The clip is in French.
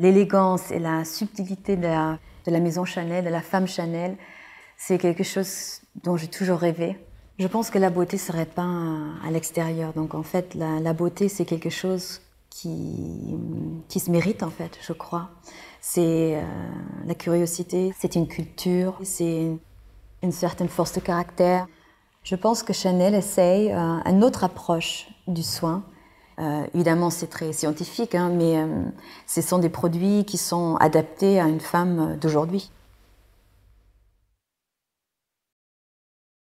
l'élégance et la subtilité de la, maison Chanel, de la femme Chanel, c'est quelque chose dont j'ai toujours rêvé. Je pense que la beauté serait s'arrête pas à l'extérieur. Donc en fait, la, beauté, c'est quelque chose qui, se mérite en fait, je crois. C'est euh, la curiosité, c'est une culture, c'est une, certaine force de caractère. Je pense que Chanel essaye euh, une autre approche du soin euh, évidemment, c'est très scientifique, hein, mais euh, ce sont des produits qui sont adaptés à une femme euh, d'aujourd'hui.